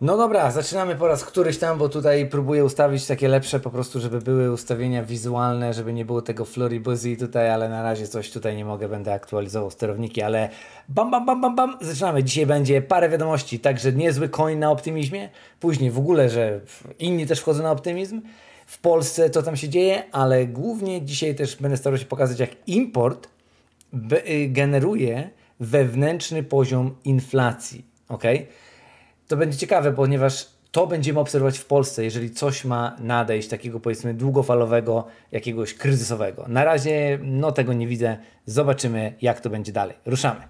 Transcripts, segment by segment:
No dobra, zaczynamy po raz któryś tam, bo tutaj próbuję ustawić takie lepsze po prostu, żeby były ustawienia wizualne, żeby nie było tego floribuzji tutaj, ale na razie coś tutaj nie mogę, będę aktualizował sterowniki, ale bam, bam, bam, bam, bam, zaczynamy. Dzisiaj będzie parę wiadomości, także niezły coin na optymizmie, później w ogóle, że inni też wchodzą na optymizm. W Polsce to tam się dzieje, ale głównie dzisiaj też będę starał się pokazać, jak import y, generuje wewnętrzny poziom inflacji, okej? Okay? to będzie ciekawe, ponieważ to będziemy obserwować w Polsce, jeżeli coś ma nadejść takiego powiedzmy długofalowego, jakiegoś kryzysowego. Na razie no tego nie widzę. Zobaczymy, jak to będzie dalej. Ruszamy.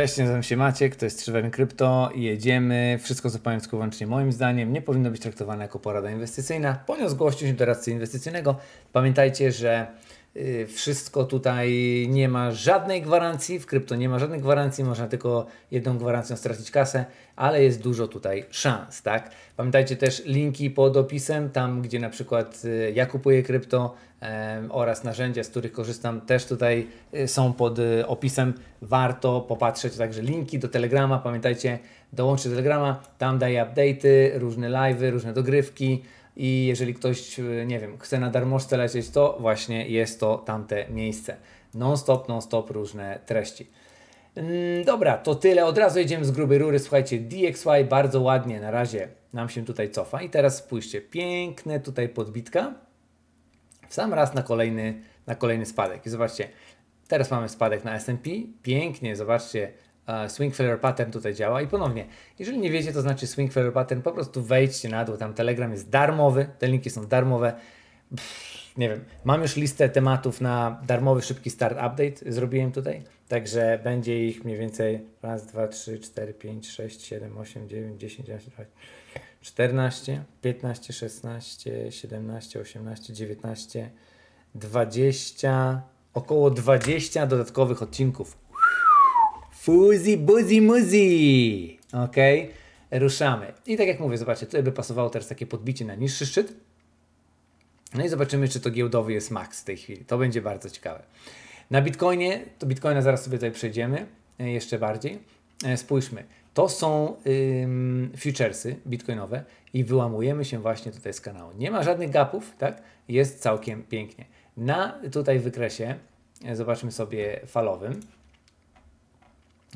Cześć, nazywam się Maciek, to jest 3 Krypto i jedziemy. Wszystko co po angielsku wyłącznie moim zdaniem nie powinno być traktowane jako porada inwestycyjna, ponieważ gościu się doradcy inwestycyjnego. Pamiętajcie, że Y, wszystko tutaj nie ma żadnej gwarancji, w krypto nie ma żadnej gwarancji, można tylko jedną gwarancją stracić kasę, ale jest dużo tutaj szans, tak? Pamiętajcie też linki pod opisem, tam gdzie na przykład y, ja kupuję krypto oraz narzędzia, z których korzystam też tutaj y, są pod opisem, warto popatrzeć, także linki do Telegrama, pamiętajcie, dołączcie Telegrama, tam daję update'y, różne live'y, różne dogrywki, i jeżeli ktoś, e, nie wiem, chce na darmożce lecieć, to właśnie jest to tamte miejsce. Non-stop, non-stop różne treści. Mm, dobra, to tyle. Od razu jedziemy z grubej rury. Słuchajcie, DXY bardzo ładnie na razie nam się tutaj cofa. I teraz spójrzcie, piękne tutaj podbitka. W sam raz na kolejny, na kolejny spadek. I zobaczcie, teraz mamy spadek na S&P. Pięknie, zobaczcie, E, swing Failure Pattern tutaj działa. I ponownie, jeżeli nie wiecie, to znaczy Swing Failure Pattern, po prostu wejdźcie na dół, tam Telegram jest darmowy, te linki są darmowe. Pff, nie wiem, mam już listę tematów na darmowy, szybki start update, zrobiłem tutaj, także będzie ich mniej więcej raz, dwa, trzy, cztery, pięć, sześć, siedem, osiem, dziewięć, dziesięć, 14, 15, 16, 17, 18, 19, 20, około 20 dodatkowych odcinków. Fuzi, buzi, muzi. Ok? Ruszamy. I tak jak mówię, zobaczcie, tutaj by pasowało teraz takie podbicie na niższy szczyt. No i zobaczymy, czy to giełdowy jest max w tej chwili. To będzie bardzo ciekawe. Na Bitcoinie, to Bitcoina zaraz sobie tutaj przejdziemy e, jeszcze bardziej. E, spójrzmy. To są ym, futuresy bitcoinowe i wyłamujemy się właśnie tutaj z kanału. Nie ma żadnych gapów, tak? Jest całkiem pięknie. Na tutaj wykresie, e, zobaczmy sobie falowym,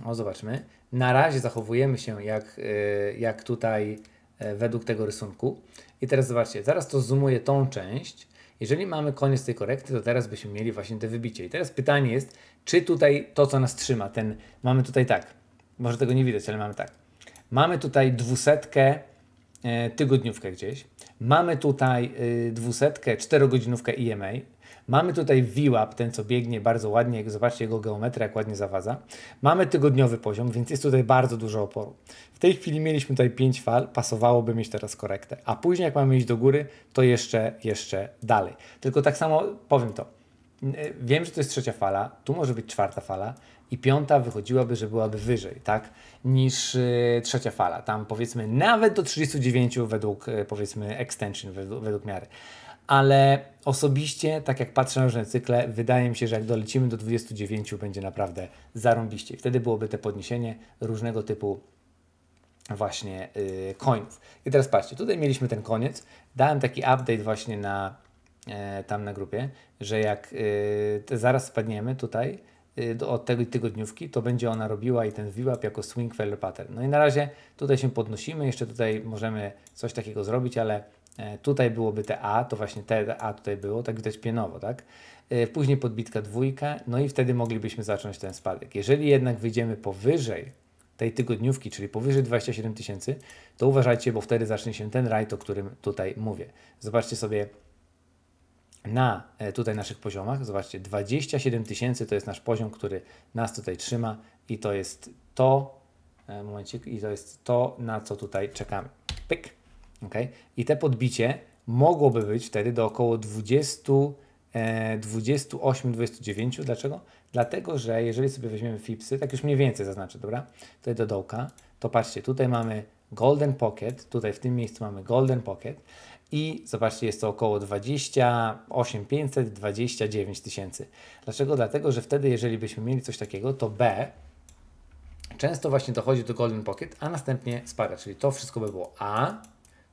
o, zobaczmy. Na razie zachowujemy się jak, y, jak tutaj y, według tego rysunku. I teraz zobaczcie, zaraz to zoomuję tą część. Jeżeli mamy koniec tej korekty, to teraz byśmy mieli właśnie te wybicie. I teraz pytanie jest, czy tutaj to, co nas trzyma, ten, mamy tutaj tak, może tego nie widać, ale mamy tak. Mamy tutaj dwusetkę y, tygodniówkę gdzieś, mamy tutaj dwusetkę czterogodzinówkę EMA, Mamy tutaj VWAP, ten co biegnie bardzo ładnie, jak zobaczcie jego geometrię, jak ładnie zawadza. Mamy tygodniowy poziom, więc jest tutaj bardzo dużo oporu. W tej chwili mieliśmy tutaj 5 fal, pasowałoby mieć teraz korektę. A później jak mamy iść do góry, to jeszcze, jeszcze dalej. Tylko tak samo powiem to. Y, wiem, że to jest trzecia fala, tu może być czwarta fala, i piąta wychodziłaby, że byłaby wyżej, tak, niż y, trzecia fala. Tam powiedzmy nawet do 39 według y, powiedzmy extension, według, według miary ale osobiście, tak jak patrzę na różne cykle, wydaje mi się, że jak dolecimy do 29, będzie naprawdę zarąbiście. Wtedy byłoby te podniesienie różnego typu właśnie yy, coinów. I teraz patrzcie, tutaj mieliśmy ten koniec. Dałem taki update właśnie na e, tam na grupie, że jak y, zaraz spadniemy tutaj y, od tego tygodniówki, to będzie ona robiła i ten VWAP jako swing failure pattern. No i na razie tutaj się podnosimy, jeszcze tutaj możemy coś takiego zrobić, ale E, tutaj byłoby te A, to właśnie te A tutaj było, tak widać pionowo, tak? E, później podbitka dwójka, no i wtedy moglibyśmy zacząć ten spadek. Jeżeli jednak wyjdziemy powyżej tej tygodniówki, czyli powyżej 27 tysięcy, to uważajcie, bo wtedy zacznie się ten rajd, o którym tutaj mówię. Zobaczcie sobie na e, tutaj naszych poziomach, zobaczcie, 27 tysięcy to jest nasz poziom, który nas tutaj trzyma i to jest to, momencik, i to jest to, na co tutaj czekamy. Pyk. Okay? I te podbicie mogłoby być wtedy do około 20, 28, 29. Dlaczego? Dlatego, że jeżeli sobie weźmiemy fipsy, tak już mniej więcej zaznaczę, dobra? Tutaj do dołka, to patrzcie, tutaj mamy golden pocket, tutaj w tym miejscu mamy golden pocket i zobaczcie, jest to około 28 500, 29 tysięcy. Dlaczego? Dlatego, że wtedy, jeżeli byśmy mieli coś takiego, to B często właśnie dochodzi do golden pocket, a następnie spada, czyli to wszystko by było A,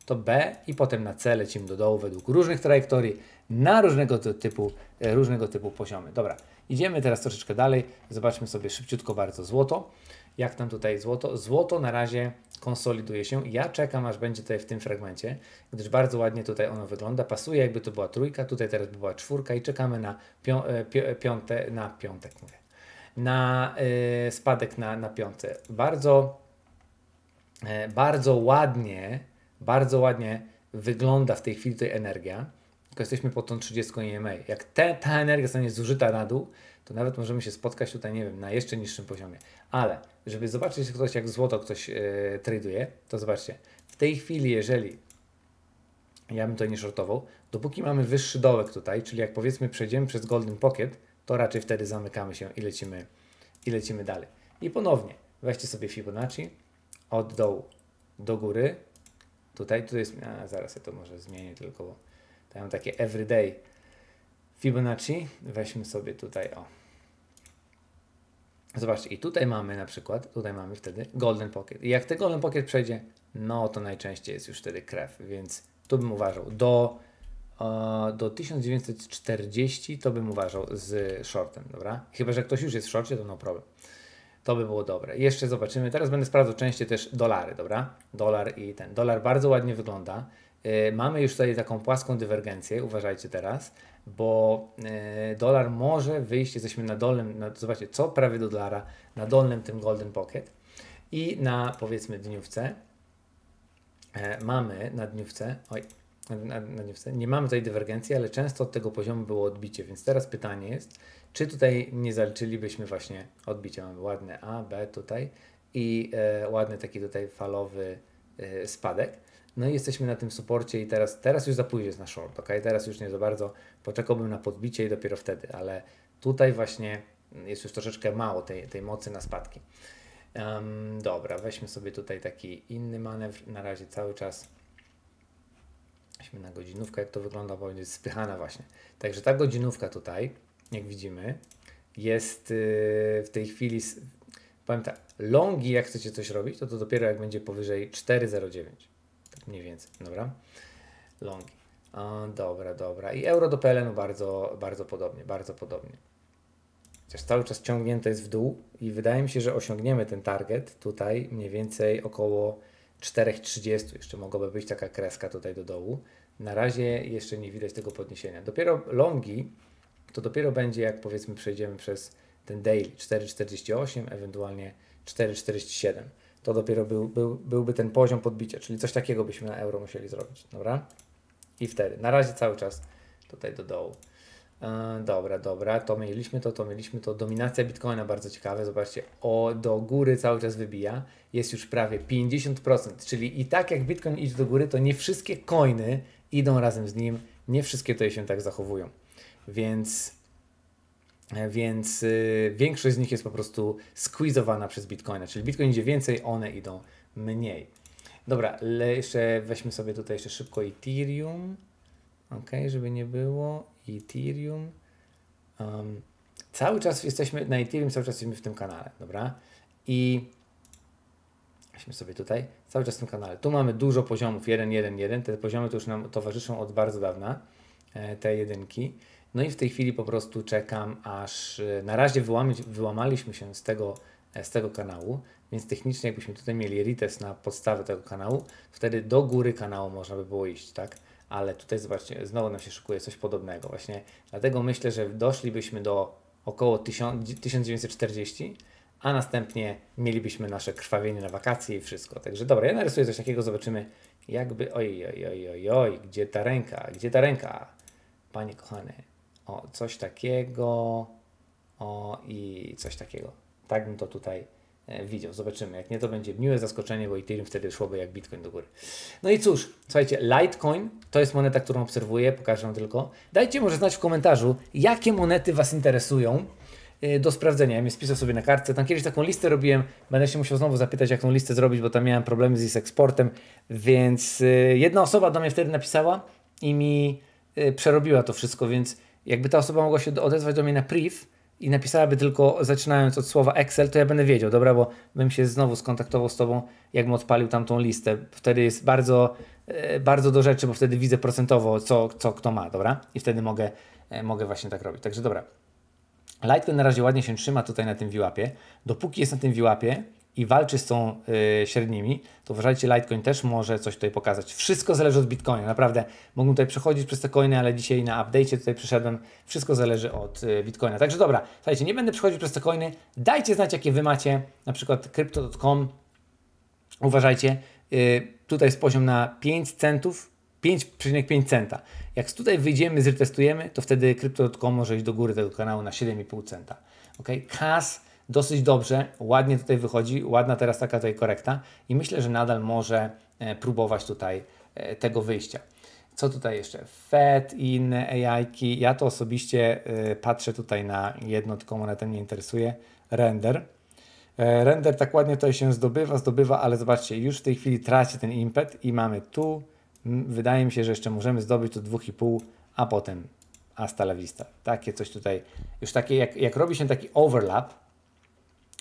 to B i potem na C lecimy do dołu według różnych trajektorii na różnego typu, e, różnego typu poziomy. Dobra, idziemy teraz troszeczkę dalej. Zobaczmy sobie szybciutko bardzo złoto. Jak tam tutaj złoto? Złoto na razie konsoliduje się. Ja czekam, aż będzie tutaj w tym fragmencie, gdyż bardzo ładnie tutaj ono wygląda. Pasuje, jakby to była trójka, tutaj teraz by była czwórka i czekamy na pią e, e, piąte, na piątek, mówię, na yy, spadek na, na piąte. Bardzo, yy, bardzo ładnie bardzo ładnie wygląda w tej chwili tutaj energia, tylko jesteśmy pod tą 30 EMA. Jak te, ta energia zostanie zużyta na dół, to nawet możemy się spotkać tutaj, nie wiem, na jeszcze niższym poziomie. Ale, żeby zobaczyć ktoś, jak złoto ktoś yy, traduje, to zobaczcie, w tej chwili, jeżeli ja bym to nie shortował, dopóki mamy wyższy dołek tutaj, czyli jak powiedzmy przejdziemy przez Golden Pocket, to raczej wtedy zamykamy się i lecimy, i lecimy dalej. I ponownie, weźcie sobie Fibonacci od dołu do góry, Tutaj, tu jest, a zaraz ja to może zmienię tylko, bo tam takie everyday Fibonacci. Weźmy sobie tutaj, o. Zobaczcie, i tutaj mamy na przykład, tutaj mamy wtedy golden pocket. I jak ten golden pocket przejdzie, no to najczęściej jest już wtedy krew, więc tu bym uważał. Do, do 1940 to bym uważał z shortem, dobra? Chyba, że ktoś już jest w shortie, to no problem. To by było dobre. Jeszcze zobaczymy. Teraz będę sprawdzał częściej też dolary, dobra? Dolar i ten. Dolar bardzo ładnie wygląda. Yy, mamy już tutaj taką płaską dywergencję, uważajcie teraz, bo yy, dolar może wyjść, jesteśmy na dolnym, na, zobaczcie, co prawie do dolara, na dolnym tym golden pocket i na powiedzmy dniówce, y, mamy na dniówce, oj, nie mamy tutaj dywergencji, ale często od tego poziomu było odbicie, więc teraz pytanie jest, czy tutaj nie zaliczylibyśmy właśnie odbicia. Mamy ładne A, B tutaj i e, ładny taki tutaj falowy e, spadek. No i jesteśmy na tym suporcie i teraz, teraz już za późno jest na short, ok? Teraz już nie za bardzo, poczekałbym na podbicie i dopiero wtedy, ale tutaj właśnie jest już troszeczkę mało tej, tej mocy na spadki. Um, dobra, weźmy sobie tutaj taki inny manewr, na razie cały czas Weźmy na godzinówkę, jak to wygląda, bo jest spychana właśnie. Także ta godzinówka tutaj, jak widzimy, jest y, w tej chwili, powiem tak, longi, jak chcecie coś robić, to to dopiero jak będzie powyżej 4,09. Tak mniej więcej, dobra? Longi. dobra, dobra. I euro do pln bardzo, bardzo podobnie, bardzo podobnie. Chociaż cały czas ciągnięte jest w dół i wydaje mi się, że osiągniemy ten target tutaj mniej więcej około 4,30 jeszcze mogłaby być taka kreska tutaj do dołu. Na razie jeszcze nie widać tego podniesienia. Dopiero longi to dopiero będzie jak powiedzmy przejdziemy przez ten daily 4,48, ewentualnie 4,47. To dopiero był, był, byłby ten poziom podbicia, czyli coś takiego byśmy na euro musieli zrobić, dobra? I wtedy, na razie cały czas tutaj do dołu. E, dobra, dobra, to mieliśmy to, to mieliśmy to. Dominacja Bitcoina bardzo ciekawe, zobaczcie, o, do góry cały czas wybija, jest już prawie 50%, czyli i tak jak Bitcoin idzie do góry, to nie wszystkie coiny idą razem z nim, nie wszystkie tutaj się tak zachowują, więc, e, więc yy, większość z nich jest po prostu squeezowana przez Bitcoina, czyli Bitcoin idzie więcej, one idą mniej. Dobra, jeszcze weźmy sobie tutaj jeszcze szybko Ethereum ok, żeby nie było. Ethereum. Um, cały czas jesteśmy na Ethereum, cały czas jesteśmy w tym kanale, dobra? I weźmy sobie tutaj, cały czas w tym kanale. Tu mamy dużo poziomów, 1, 1, 1. Te poziomy to już nam towarzyszą od bardzo dawna, e, te jedynki. No i w tej chwili po prostu czekam, aż e, na razie wyłamaliśmy się z tego, e, z tego kanału, więc technicznie jakbyśmy tutaj mieli retest na podstawę tego kanału, wtedy do góry kanału można by było iść, tak? ale tutaj zobaczcie, znowu nam się szykuje coś podobnego. Właśnie dlatego myślę, że doszlibyśmy do około 1940, a następnie mielibyśmy nasze krwawienie na wakacje i wszystko. Także dobra, ja narysuję coś takiego, zobaczymy jakby... Oj, oj, oj, oj, oj, gdzie ta ręka? Gdzie ta ręka? Panie kochany, o, coś takiego... O, i coś takiego. Tak bym to tutaj E, widział. Zobaczymy. Jak nie, to będzie miłe zaskoczenie, bo Ethereum wtedy szłoby jak Bitcoin do góry. No i cóż, słuchajcie, Litecoin to jest moneta, którą obserwuję, pokażę Wam tylko. Dajcie może znać w komentarzu, jakie monety Was interesują e, do sprawdzenia. Ja mnie spisał sobie na kartce. Tam kiedyś taką listę robiłem. Będę się musiał znowu zapytać, jak tą listę zrobić, bo tam miałem problemy z eksportem. Więc e, jedna osoba do mnie wtedy napisała i mi przerobiła to wszystko, więc jakby ta osoba mogła się odezwać do mnie na priv, i napisałaby tylko zaczynając od słowa Excel, to ja będę wiedział, dobra, bo bym się znowu skontaktował z Tobą, jakbym odpalił tamtą listę. Wtedy jest bardzo, e, bardzo do rzeczy, bo wtedy widzę procentowo, co, co kto ma, dobra? I wtedy mogę, e, mogę właśnie tak robić. Także dobra. Litecoin na razie ładnie się trzyma tutaj na tym VWAPie. Dopóki jest na tym VWAPie, i walczy z tą y, średnimi, to uważajcie, Litecoin też może coś tutaj pokazać. Wszystko zależy od Bitcoina, naprawdę. Mogłem tutaj przechodzić przez te coiny, ale dzisiaj na update'cie tutaj przyszedłem. Wszystko zależy od y, Bitcoina. Także dobra, słuchajcie, nie będę przechodził przez te coiny. Dajcie znać, jakie Wy macie, na przykład crypto.com. Uważajcie, y, tutaj jest poziom na 5 centów, 5,5 centa. Jak tutaj wyjdziemy, zretestujemy, to wtedy crypto.com może iść do góry tego kanału na 7,5 centa. Ok, kas dosyć dobrze, ładnie tutaj wychodzi, ładna teraz taka tutaj korekta i myślę, że nadal może e, próbować tutaj e, tego wyjścia. Co tutaj jeszcze? FED i inne AI-ki. Ja to osobiście e, patrzę tutaj na jedno, tylko monetę mnie interesuje. Render. Render tak ładnie tutaj się zdobywa, zdobywa, ale zobaczcie, już w tej chwili traci ten impet i mamy tu, wydaje mi się, że jeszcze możemy zdobyć tu 2,5, a potem hasta la vista. Takie coś tutaj, już takie, jak, jak robi się taki overlap,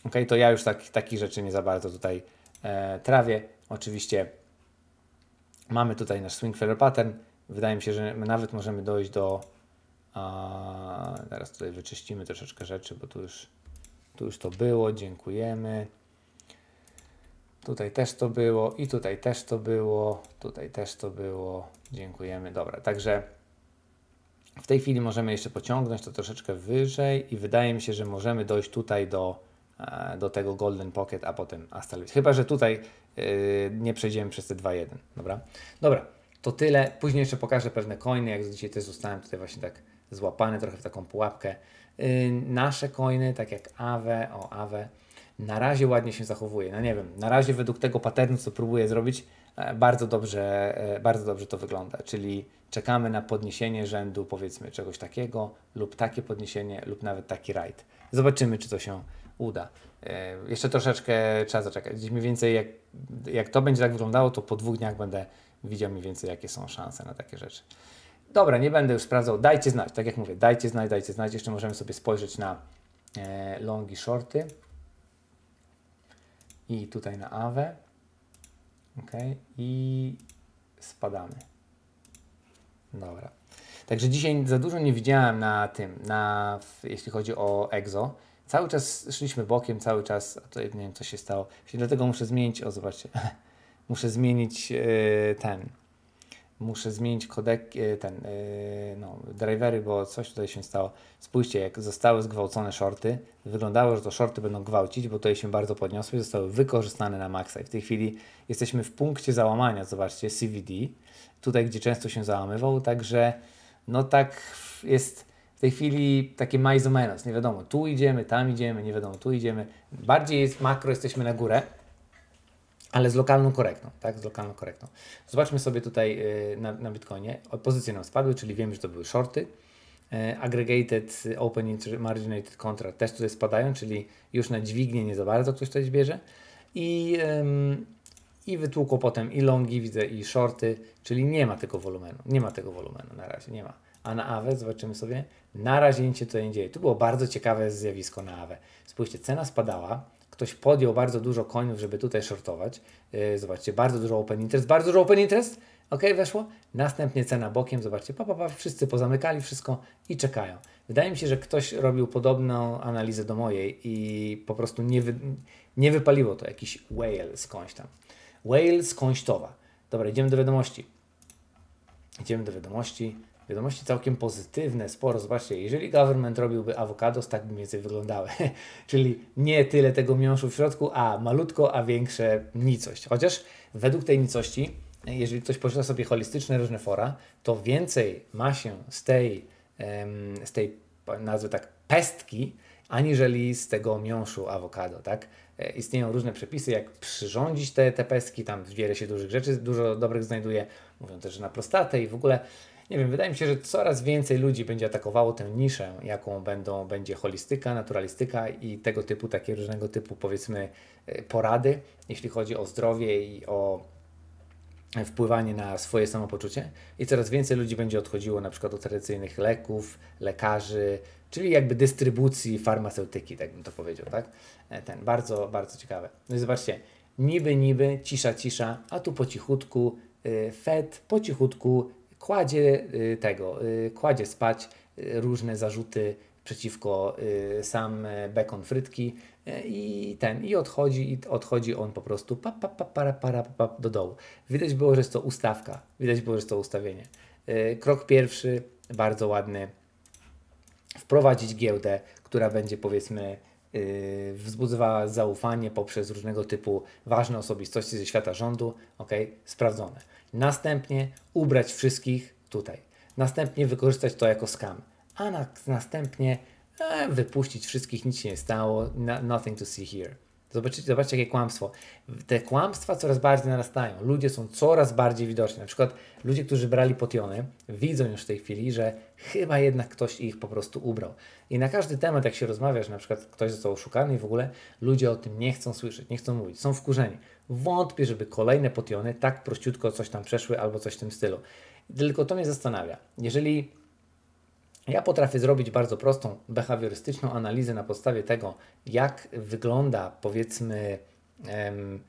Ok, to ja już tak, takich rzeczy nie za bardzo tutaj e, trawię. Oczywiście mamy tutaj nasz swing fair pattern. Wydaje mi się, że nawet możemy dojść do. A, teraz tutaj wyczyścimy troszeczkę rzeczy, bo tu już, tu już to było. Dziękujemy. Tutaj też to było, i tutaj też to było, tutaj też to było. Dziękujemy. Dobra, także w tej chwili możemy jeszcze pociągnąć to troszeczkę wyżej, i wydaje mi się, że możemy dojść tutaj do E, do tego Golden Pocket, a potem Astal. Chyba, że tutaj e, nie przejdziemy przez te 2-1, dobra? Dobra, to tyle. Później jeszcze pokażę pewne coiny, jak dzisiaj też zostałem tutaj właśnie tak złapany trochę w taką pułapkę. E, nasze coiny, tak jak Awe, o Awe, na razie ładnie się zachowuje. No nie wiem, na razie według tego patternu, co próbuję zrobić, bardzo dobrze, bardzo dobrze to wygląda. Czyli czekamy na podniesienie rzędu, powiedzmy, czegoś takiego, lub takie podniesienie, lub nawet taki rajd. Zobaczymy, czy to się uda. E, jeszcze troszeczkę trzeba zaczekać. mniej więcej, jak, jak to będzie tak wyglądało, to po dwóch dniach będę widział mniej więcej, jakie są szanse na takie rzeczy. Dobra, nie będę już sprawdzał. Dajcie znać, tak jak mówię, dajcie znać, dajcie znać. Jeszcze możemy sobie spojrzeć na e, longi, shorty. I tutaj na awę. Ok, i spadamy. Dobra. Także dzisiaj za dużo nie widziałem na tym, na, jeśli chodzi o EXO. Cały czas szliśmy bokiem, cały czas, a tutaj nie wiem, co się stało. Dlatego muszę zmienić, o zobaczcie, muszę zmienić yy, ten, muszę zmienić kodek, yy, ten, yy, no, drivery, bo coś tutaj się stało. Spójrzcie, jak zostały zgwałcone shorty, wyglądało, że to shorty będą gwałcić, bo tutaj się bardzo podniosły, zostały wykorzystane na maksa i w tej chwili jesteśmy w punkcie załamania, zobaczcie, CVD, tutaj, gdzie często się załamywał, także no tak jest w tej chwili takie mais o menos, nie wiadomo, tu idziemy, tam idziemy, nie wiadomo, tu idziemy. Bardziej jest makro, jesteśmy na górę, ale z lokalną korektą, tak, z lokalną korektą. Zobaczmy sobie tutaj y, na, na Bitcoinie, pozycje nam spadły, czyli wiemy, że to były shorty, y, aggregated y, open marginated contract też tutaj spadają, czyli już na dźwignię nie za bardzo ktoś coś bierze i, i wytłukło potem i longi widzę i shorty, czyli nie ma tego wolumenu, nie ma tego wolumenu na razie, nie ma a na AWE zobaczymy sobie, na razie nic się tutaj nie dzieje. Tu było bardzo ciekawe zjawisko na AWE. Spójrzcie, cena spadała, ktoś podjął bardzo dużo coinów, żeby tutaj shortować. Yy, zobaczcie, bardzo dużo open interest, bardzo dużo open interest, ok, weszło. Następnie cena bokiem, zobaczcie, pa, pa, pa, wszyscy pozamykali wszystko i czekają. Wydaje mi się, że ktoś robił podobną analizę do mojej i po prostu nie, wy, nie wypaliło to, jakiś whale skądś tam. Whale skąś towa. Dobra, idziemy do wiadomości. Idziemy do wiadomości wiadomości całkiem pozytywne, sporo. Zobaczcie, jeżeli government robiłby awokados, tak by mniej więcej wyglądały. Czyli nie tyle tego miąższu w środku, a malutko, a większe nicość. Chociaż według tej nicości, jeżeli ktoś poczyta sobie holistyczne różne fora, to więcej ma się z tej, z tej nazwy tak, pestki, aniżeli z tego miąższu awokado, tak? E, istnieją różne przepisy, jak przyrządzić te, te pestki, tam wiele się dużych rzeczy, dużo dobrych znajduje, mówią też, że na prostatę i w ogóle nie wiem, wydaje mi się, że coraz więcej ludzi będzie atakowało tę niszę, jaką będą, będzie holistyka, naturalistyka i tego typu, takie różnego typu, powiedzmy, e, porady, jeśli chodzi o zdrowie i o e, wpływanie na swoje samopoczucie i coraz więcej ludzi będzie odchodziło na przykład od tradycyjnych leków, lekarzy, czyli jakby dystrybucji farmaceutyki, tak bym to powiedział, tak? E, ten, bardzo, bardzo ciekawe. No i zobaczcie, niby, niby, cisza, cisza, a tu po cichutku, y, FED po cichutku kładzie y, tego, y, kładzie spać y, różne zarzuty przeciwko sam e, bekon frytki e, i ten, i odchodzi, i odchodzi on po prostu pa, pa, pa, para, para, pa, pa, do dołu. Widać było, że jest to ustawka, widać było, że jest to ustawienie. E, krok pierwszy, bardzo ładny, wprowadzić giełdę, która będzie powiedzmy Yy, wzbudzała zaufanie poprzez różnego typu ważne osobistości ze świata rządu, ok, sprawdzone. Następnie ubrać wszystkich tutaj. Następnie wykorzystać to jako scam. A na, następnie e, wypuścić wszystkich, nic się nie stało, no, nothing to see here. Zobaczcie, zobaczcie, jakie kłamstwo. Te kłamstwa coraz bardziej narastają. Ludzie są coraz bardziej widoczni. Na przykład ludzie, którzy brali potiony, widzą już w tej chwili, że chyba jednak ktoś ich po prostu ubrał. I na każdy temat, jak się rozmawia, że na przykład ktoś został oszukany i w ogóle, ludzie o tym nie chcą słyszeć, nie chcą mówić, są wkurzeni. Wątpię, żeby kolejne potiony tak prościutko coś tam przeszły albo coś w tym stylu. Tylko to mnie zastanawia. Jeżeli ja potrafię zrobić bardzo prostą behawiorystyczną analizę na podstawie tego, jak wygląda powiedzmy um,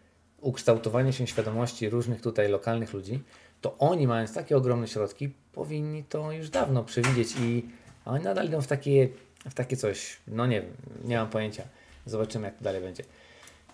ukształtowanie się świadomości różnych tutaj lokalnych ludzi, to oni mając takie ogromne środki powinni to już dawno przewidzieć i oni nadal idą w takie, w takie coś, no nie wiem, nie mam pojęcia. Zobaczymy jak to dalej będzie.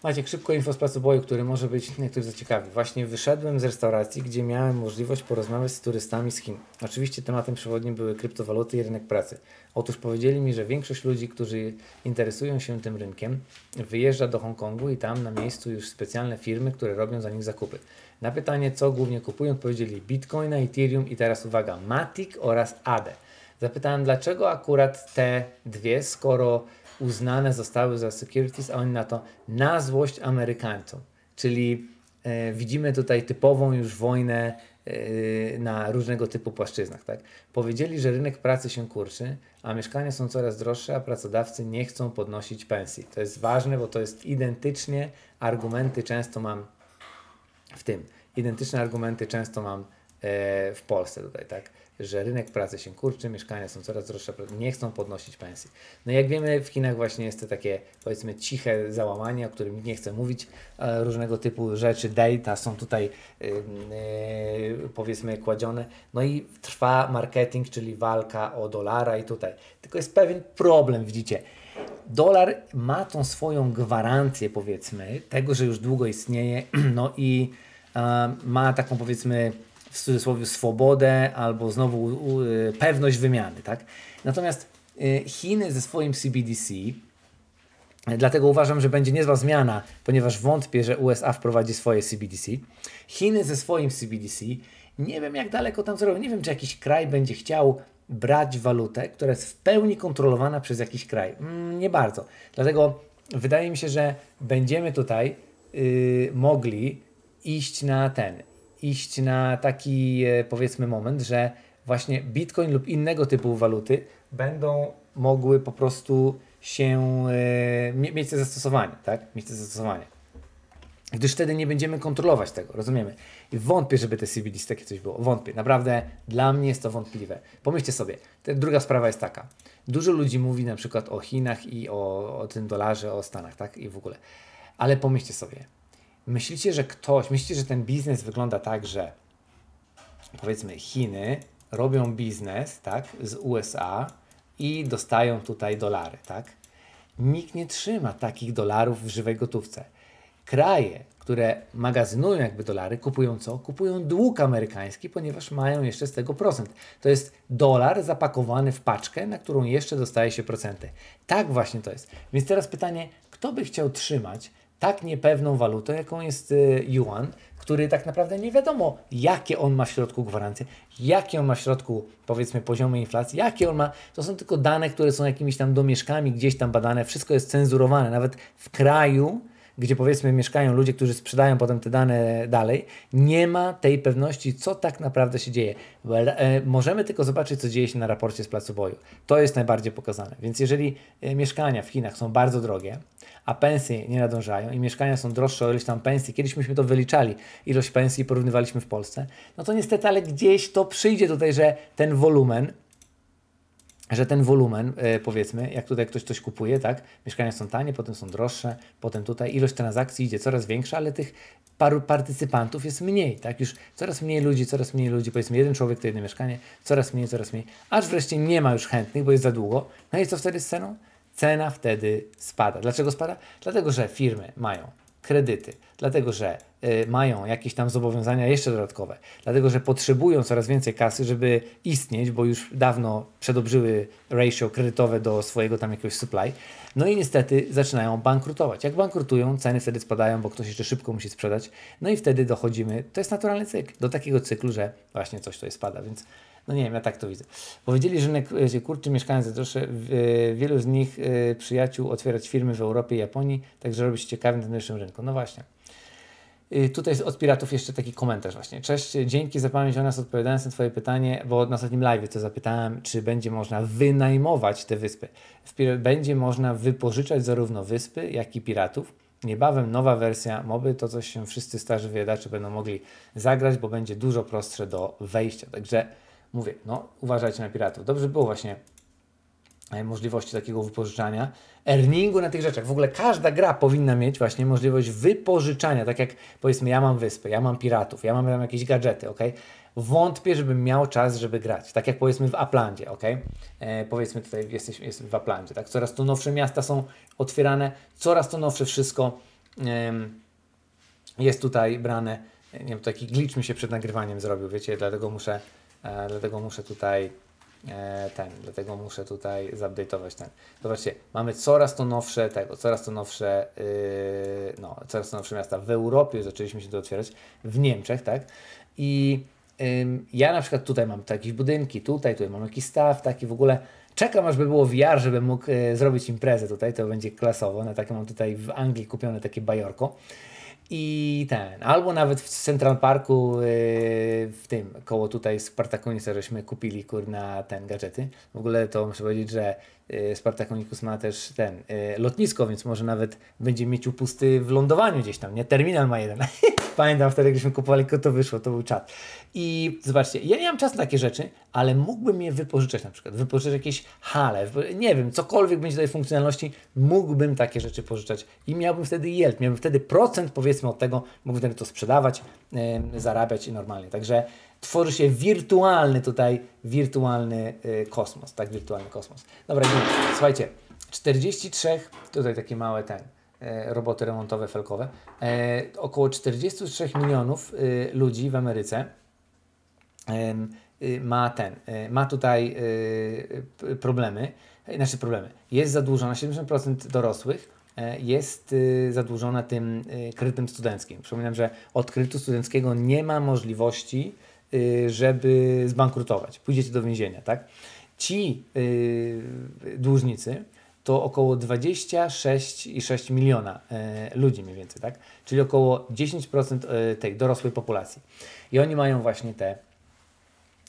Maciek, szybko info z placu boju, który może być niektórych zaciekawi. Właśnie wyszedłem z restauracji, gdzie miałem możliwość porozmawiać z turystami z Chin. Oczywiście tematem przewodnim były kryptowaluty i rynek pracy. Otóż powiedzieli mi, że większość ludzi, którzy interesują się tym rynkiem, wyjeżdża do Hongkongu i tam na miejscu już specjalne firmy, które robią za nich zakupy. Na pytanie, co głównie kupują, odpowiedzieli Bitcoina, Ethereum i teraz uwaga, Matic oraz ADE. Zapytałem, dlaczego akurat te dwie, skoro uznane zostały za securities, a oni na to na złość Amerykańcom. Czyli e, widzimy tutaj typową już wojnę e, na różnego typu płaszczyznach. Tak? Powiedzieli, że rynek pracy się kurczy, a mieszkania są coraz droższe, a pracodawcy nie chcą podnosić pensji. To jest ważne, bo to jest identycznie argumenty często mam w tym. Identyczne argumenty często mam E, w Polsce tutaj, tak? Że rynek pracy się kurczy, mieszkania są coraz droższe, nie chcą podnosić pensji. No jak wiemy, w Chinach właśnie jest to takie, powiedzmy, ciche załamanie, o którym nikt nie chce mówić. Różnego typu rzeczy, data są tutaj, e, powiedzmy, kładzione. No i trwa marketing, czyli walka o dolara i tutaj. Tylko jest pewien problem, widzicie. Dolar ma tą swoją gwarancję, powiedzmy, tego, że już długo istnieje, no i ma taką, powiedzmy, w cudzysłowie swobodę albo znowu y, pewność wymiany. Tak? Natomiast y, Chiny ze swoim CBDC, dlatego uważam, że będzie niezła zmiana, ponieważ wątpię, że USA wprowadzi swoje CBDC. Chiny ze swoim CBDC, nie wiem jak daleko tam zrobią, nie wiem czy jakiś kraj będzie chciał brać walutę, która jest w pełni kontrolowana przez jakiś kraj. Mm, nie bardzo. Dlatego wydaje mi się, że będziemy tutaj yy, mogli iść na ten, iść na taki e, powiedzmy moment, że właśnie bitcoin lub innego typu waluty będą mogły po prostu się yy, mieć zastosowanie, tak? Mieć zastosowanie. Gdyż wtedy nie będziemy kontrolować tego, rozumiemy? I wątpię, żeby te CBDC takie coś było. Wątpię. Naprawdę dla mnie jest to wątpliwe. Pomyślcie sobie, Te, druga sprawa jest taka. Dużo ludzi mówi na przykład o Chinach i o, o tym dolarze, o Stanach, tak? I w ogóle. Ale pomyślcie sobie, Myślicie, że ktoś, myślicie, że ten biznes wygląda tak, że powiedzmy Chiny robią biznes tak, z USA i dostają tutaj dolary, tak? Nikt nie trzyma takich dolarów w żywej gotówce. Kraje, które magazynują jakby dolary, kupują co? Kupują dług amerykański, ponieważ mają jeszcze z tego procent. To jest dolar zapakowany w paczkę, na którą jeszcze dostaje się procenty. Tak właśnie to jest. Więc teraz pytanie, kto by chciał trzymać tak niepewną walutą, jaką jest y, yuan, który tak naprawdę nie wiadomo, jakie on ma w środku gwarancje, jakie on ma w środku, powiedzmy, poziomy inflacji, jakie on ma. To są tylko dane, które są jakimiś tam domieszkami gdzieś tam badane, wszystko jest cenzurowane, nawet w kraju, gdzie powiedzmy mieszkają ludzie, którzy sprzedają potem te dane dalej, nie ma tej pewności, co tak naprawdę się dzieje. E, możemy tylko zobaczyć, co dzieje się na raporcie z placu boju. To jest najbardziej pokazane. Więc jeżeli e, mieszkania w Chinach są bardzo drogie, a pensje nie nadążają i mieszkania są droższe o ileś tam pensji, kiedyś myśmy to wyliczali, ilość pensji porównywaliśmy w Polsce, no to niestety, ale gdzieś to przyjdzie tutaj, że ten wolumen że ten wolumen, e, powiedzmy, jak tutaj ktoś coś kupuje, tak, mieszkania są tanie, potem są droższe, potem tutaj ilość transakcji idzie coraz większa, ale tych paru partycypantów jest mniej, tak, już coraz mniej ludzi, coraz mniej ludzi, powiedzmy jeden człowiek to jedno mieszkanie, coraz mniej, coraz mniej, aż wreszcie nie ma już chętnych, bo jest za długo, no i co wtedy z ceną? Cena wtedy spada. Dlaczego spada? Dlatego, że firmy mają kredyty, dlatego że y, mają jakieś tam zobowiązania jeszcze dodatkowe, dlatego że potrzebują coraz więcej kasy, żeby istnieć, bo już dawno przedobrzyły ratio kredytowe do swojego tam jakiegoś supply, no i niestety zaczynają bankrutować. Jak bankrutują, ceny wtedy spadają, bo ktoś jeszcze szybko musi sprzedać, no i wtedy dochodzimy, to jest naturalny cykl, do takiego cyklu, że właśnie coś tutaj spada, więc no nie wiem, ja tak to widzę. Powiedzieli, że rynek się e, kurczy, mieszkając za e, Wielu z nich e, przyjaciół otwierać firmy w Europie i Japonii, także robić się ciekawym na naszym rynku. No właśnie. Tutaj od piratów jeszcze taki komentarz właśnie. Cześć, dzięki za pamięć o nas, odpowiadając na Twoje pytanie, bo na ostatnim live to zapytałem, czy będzie można wynajmować te wyspy. Będzie można wypożyczać zarówno wyspy, jak i piratów. Niebawem nowa wersja moby, to coś się wszyscy starzy wyjadacze będą mogli zagrać, bo będzie dużo prostsze do wejścia. Także mówię, no uważajcie na piratów. Dobrze było właśnie e, możliwości takiego wypożyczania, earningu na tych rzeczach. W ogóle każda gra powinna mieć właśnie możliwość wypożyczania, tak jak powiedzmy ja mam wyspę, ja mam piratów, ja mam tam jakieś gadżety, ok? Wątpię, żebym miał czas, żeby grać. Tak jak powiedzmy w Aplandzie, ok? E, powiedzmy tutaj jesteśmy w Aplandzie, tak? Coraz to nowsze miasta są otwierane, coraz to nowsze wszystko e, jest tutaj brane. E, nie wiem, taki glitch mi się przed nagrywaniem zrobił, wiecie, dlatego muszę E, dlatego muszę tutaj e, ten, dlatego muszę tutaj zupdate'ować ten. Tak. Zobaczcie, mamy coraz to nowsze tego, coraz to nowsze, yy, no, coraz to nowsze miasta. W Europie zaczęliśmy się to otwierać, w Niemczech, tak? I ja na przykład tutaj mam jakieś budynki, tutaj, tutaj mam jakiś staw taki w ogóle. Czekam aż by było VR, żebym mógł y, zrobić imprezę tutaj, to będzie klasowo. Na takie mam tutaj w Anglii kupione takie bajorko. I ten, albo nawet w Central Parku, yy, w tym, koło tutaj z Partakunice, żeśmy kupili na ten gadżety. W ogóle to muszę powiedzieć, że Y, Spartakonikus ma też ten y, lotnisko, więc może nawet będzie mieć upusty w lądowaniu gdzieś tam, nie? Terminal ma jeden. Pamiętam wtedy, gdyśmy kupowali, jak to wyszło, to był czat. I zobaczcie, ja nie mam czasu na takie rzeczy, ale mógłbym je wypożyczać na przykład, wypożyczać jakieś hale, nie wiem, cokolwiek będzie tej funkcjonalności, mógłbym takie rzeczy pożyczać i miałbym wtedy yield, miałbym wtedy procent powiedzmy od tego, mógłbym wtedy to sprzedawać, yy, zarabiać i normalnie. Także tworzy się wirtualny tutaj, wirtualny y, kosmos, tak, wirtualny kosmos. Dobra, dziękuję. słuchajcie, 43, tutaj takie małe ten, y, roboty remontowe, felkowe, y, około 43 milionów ludzi w Ameryce ma ten, ma tutaj problemy, znaczy problemy, jest zadłużona, 70% dorosłych e, jest zadłużona tym kredytem studenckim. Przypominam, że od kredytu studenckiego nie ma możliwości Y, żeby zbankrutować. Pójdziecie do więzienia, tak? Ci y, dłużnicy to około 26,6 miliona y, ludzi mniej więcej, tak? Czyli około 10% tej dorosłej populacji. I oni mają właśnie te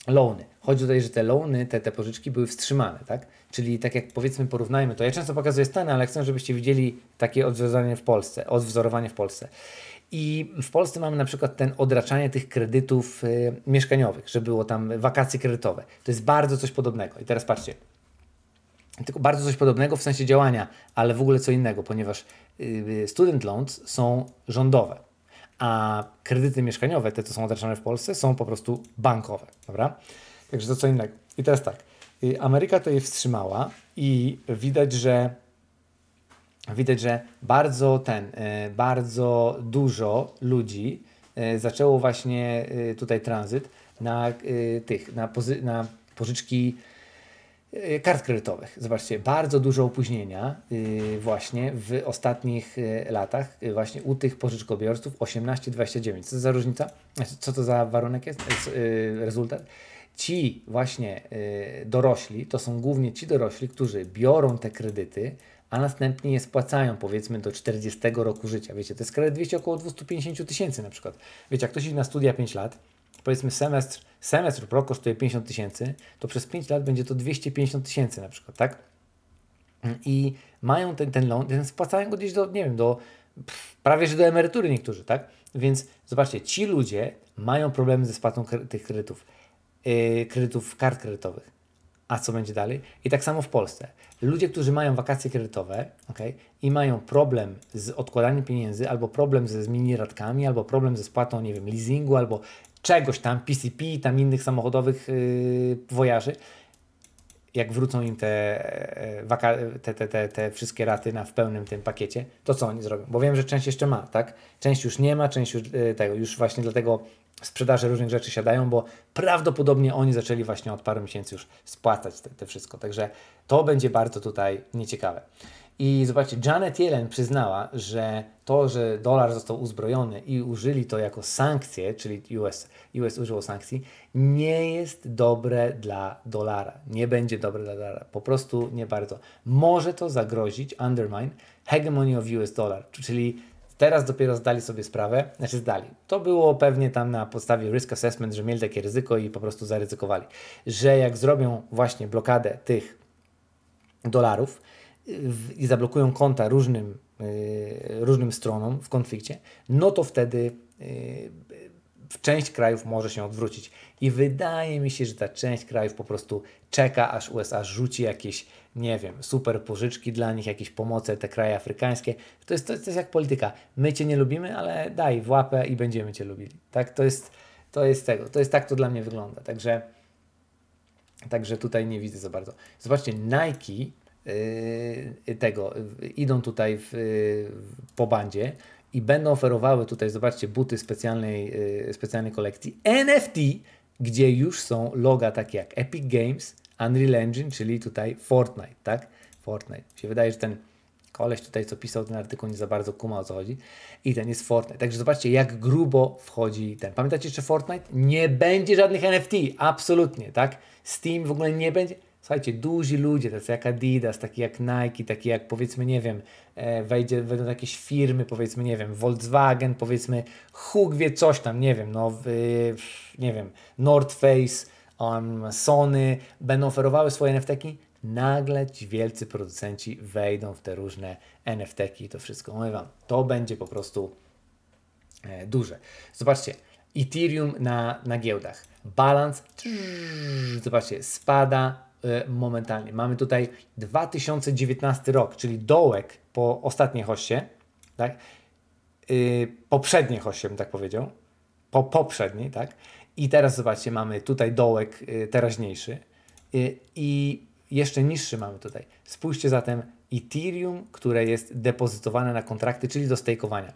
loany. Chodzi tutaj, że te loany, te, te pożyczki były wstrzymane, tak? Czyli tak jak powiedzmy porównajmy to, ja często pokazuję Stany, ale chcę, żebyście widzieli takie odwzorowanie w Polsce, odwzorowanie w Polsce. I w Polsce mamy na przykład ten odraczanie tych kredytów y, mieszkaniowych, że było tam wakacje kredytowe. To jest bardzo coś podobnego. I teraz patrzcie. Tylko bardzo coś podobnego w sensie działania, ale w ogóle co innego, ponieważ y, y student loans są rządowe, a kredyty mieszkaniowe, te co są odraczane w Polsce, są po prostu bankowe, dobra? Także to co innego. I teraz tak. Y, Ameryka to je wstrzymała i widać, że widać, że bardzo ten, e, bardzo dużo ludzi e, zaczęło właśnie e, tutaj tranzyt na tych, na, pozy- na pożyczki kart kredytowych. Zobaczcie, bardzo dużo opóźnienia właśnie w ostatnich latach właśnie u tych pożyczkobiorców 18-29. Co to za różnica? Znaczy, co to za warunek jest? Rezultat? Ci właśnie dorośli, to są głównie ci dorośli, którzy biorą te kredyty a następnie je spłacają powiedzmy do 40 roku życia. Wiecie, to jest 200 około 250 tysięcy na przykład. Wiecie, jak ktoś idzie na studia 5 lat, powiedzmy semestr, semestr pro kosztuje 50 tysięcy, to przez 5 lat będzie to 250 tysięcy na przykład, tak? I mają ten, ten loan, ten spłacają go gdzieś do, nie wiem, do pff, prawie że do emerytury niektórzy, tak? Więc zobaczcie, ci ludzie mają problemy ze spłatą kre tych kredytów, yy, kredytów kart kredytowych a co będzie dalej? I tak samo w Polsce. Ludzie, którzy mają wakacje kredytowe okay, i mają problem z odkładaniem pieniędzy, albo problem ze zmieni ratkami, albo problem ze spłatą, nie wiem, leasingu, albo czegoś tam, PCP, tam innych samochodowych yy, wojaży, jak wrócą im te, e, te, te, te, te wszystkie raty na, w pełnym tym pakiecie, to co oni zrobią? Bo wiem, że część jeszcze ma, tak? Część już nie ma, część już e, tego, już właśnie dlatego sprzedaże różnych rzeczy siadają, bo prawdopodobnie oni zaczęli właśnie od paru miesięcy już spłacać te, te wszystko. Także to będzie bardzo tutaj nieciekawe. I zobaczcie, Janet Yellen przyznała, że to, że dolar został uzbrojony i użyli to jako sankcję, czyli US, US użyło sankcji, nie jest dobre dla dolara. Nie będzie dobre dla dolara. Po prostu nie bardzo. Może to zagrozić, undermine, hegemony of US dollar, czyli Teraz dopiero zdali sobie sprawę, znaczy zdali. To było pewnie tam na podstawie risk assessment, że mieli takie ryzyko i po prostu zaryzykowali, że jak zrobią właśnie blokadę tych dolarów, w, i zablokują konta różnym, y, różnym stronom w konflikcie, no to wtedy y, część krajów może się odwrócić. I wydaje mi się, że ta część krajów po prostu czeka, aż USA rzuci jakieś, nie wiem, super pożyczki dla nich, jakieś pomoce, te kraje afrykańskie. To jest, to, to jest jak polityka. My cię nie lubimy, ale daj w łapę i będziemy cię lubili. Tak to jest, to jest tego. To jest tak to dla mnie wygląda. Także, także tutaj nie widzę za bardzo. Zobaczcie, Nike Y, tego, idą tutaj y, w, po bandzie i będą oferowały tutaj, zobaczcie, buty specjalnej, y, specjalnej kolekcji NFT, gdzie już są loga takie jak Epic Games, Unreal Engine, czyli tutaj Fortnite, tak? Fortnite. się wydaje, że ten koleś tutaj, co pisał ten artykuł, nie za bardzo kuma o co chodzi. I ten jest Fortnite. Także zobaczcie, jak grubo wchodzi ten. Pamiętacie jeszcze Fortnite? Nie będzie żadnych NFT, absolutnie, tak? Steam w ogóle nie będzie. Słuchajcie, duzi ludzie, tacy jak Adidas, takie jak Nike, takie jak powiedzmy, nie wiem, e, wejdzie, wejdą jakieś firmy, powiedzmy, nie wiem, Volkswagen, powiedzmy, Huk wie coś tam, nie wiem, no, yy, nie wiem, North Face, um, Sony, będą oferowały swoje NFT-ki, nagle ci wielcy producenci wejdą w te różne NFT-ki i to wszystko. Mówię Wam, to będzie po prostu e, duże. Zobaczcie, Ethereum na, na giełdach. Balans, zobaczcie, spada, Y, momentalnie. Mamy tutaj 2019 rok, czyli dołek po ostatniej hoście, tak? Y, poprzedniej hoście, bym tak powiedział, po poprzedniej, tak? I teraz zobaczcie, mamy tutaj dołek y, teraźniejszy i jeszcze niższy mamy tutaj. Spójrzcie zatem Ethereum, które jest depozytowane na kontrakty, czyli do stejkowania.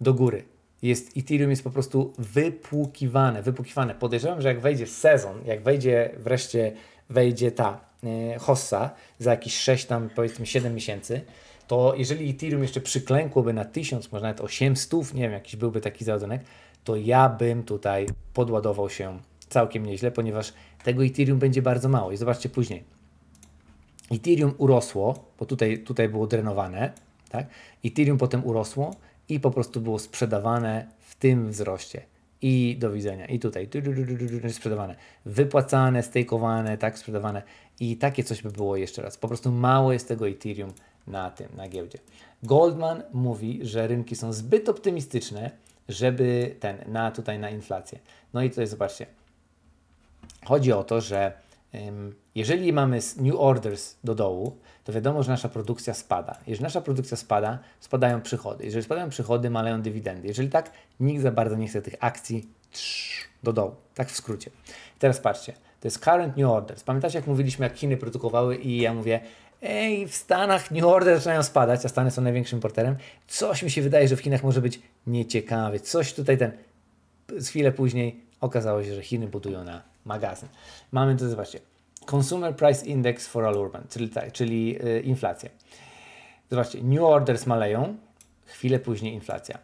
Do góry jest Ethereum jest po prostu wypłukiwane, wypłukiwane. Podejrzewam, że jak wejdzie sezon, jak wejdzie wreszcie wejdzie ta y, hossa za jakieś 6 tam powiedzmy 7 miesięcy, to jeżeli Ethereum jeszcze przyklękłoby na 1000, może nawet 800, nie wiem, jakiś byłby taki załadunek, to ja bym tutaj podładował się całkiem nieźle, ponieważ tego Ethereum będzie bardzo mało. I zobaczcie później. Ethereum urosło, bo tutaj, tutaj było drenowane, tak? Ethereum potem urosło, i po prostu było sprzedawane w tym wzroście. I do widzenia. I tutaj sprzedawane, wypłacane, stakeowane, tak sprzedawane. I takie coś by było jeszcze raz. Po prostu mało jest tego Ethereum na tym, na giełdzie. Goldman mówi, że rynki są zbyt optymistyczne, żeby ten, na tutaj na inflację. No i tutaj zobaczcie. Chodzi o to, że jeżeli mamy new orders do dołu, to wiadomo, że nasza produkcja spada. Jeżeli nasza produkcja spada, spadają przychody. Jeżeli spadają przychody, maleją dywidendy. Jeżeli tak, nikt za bardzo nie chce tych akcji do dołu. Tak w skrócie. I teraz patrzcie, to jest current new orders. Pamiętacie, jak mówiliśmy, jak Chiny produkowały i ja mówię, ej, w Stanach new orders zaczynają spadać, a Stany są największym porterem. Coś mi się wydaje, że w Chinach może być nieciekawie. Coś tutaj ten, chwilę później okazało się, że Chiny budują na magazyn. Mamy to, zobaczcie, Consumer Price Index for Allurement, czyli, tak, czyli y, inflacja. Zobaczcie, new orders maleją, chwilę później inflacja.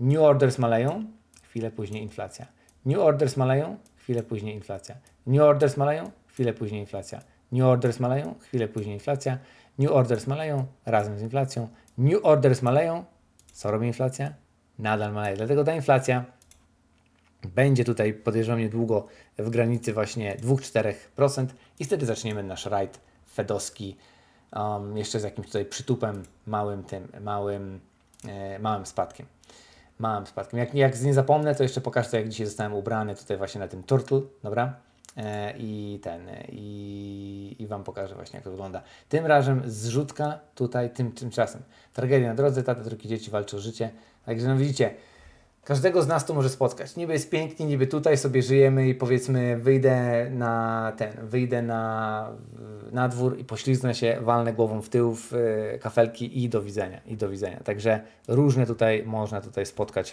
New orders maleją, chwilę później inflacja. New orders maleją, chwilę później inflacja. New orders maleją, chwilę później inflacja. New orders maleją, chwilę później inflacja. New orders maleją razem z inflacją. New orders maleją, co robi inflacja? Nadal maleje. Dlatego ta inflacja będzie tutaj podejrzewam niedługo w granicy właśnie 2-4% i wtedy zaczniemy nasz rajd fedowski um, jeszcze z jakimś tutaj przytupem małym tym, małym, e, małym spadkiem. Małym spadkiem. Jak, jak nie zapomnę, to jeszcze pokażę, jak dzisiaj zostałem ubrany tutaj właśnie na tym turtle, dobra? E, I ten, e, i, i Wam pokażę właśnie, jak to wygląda. Tym razem zrzutka tutaj, tym, tymczasem. Tragedia na drodze, tata, trójki dzieci walczą o życie. Także no widzicie, Każdego z nas to może spotkać. Niby jest pięknie, niby tutaj sobie żyjemy i powiedzmy wyjdę na ten, wyjdę na, na dwór i poślizgnę się, walnę głową w tył w e, kafelki i do widzenia, i do widzenia. Także różne tutaj można tutaj spotkać.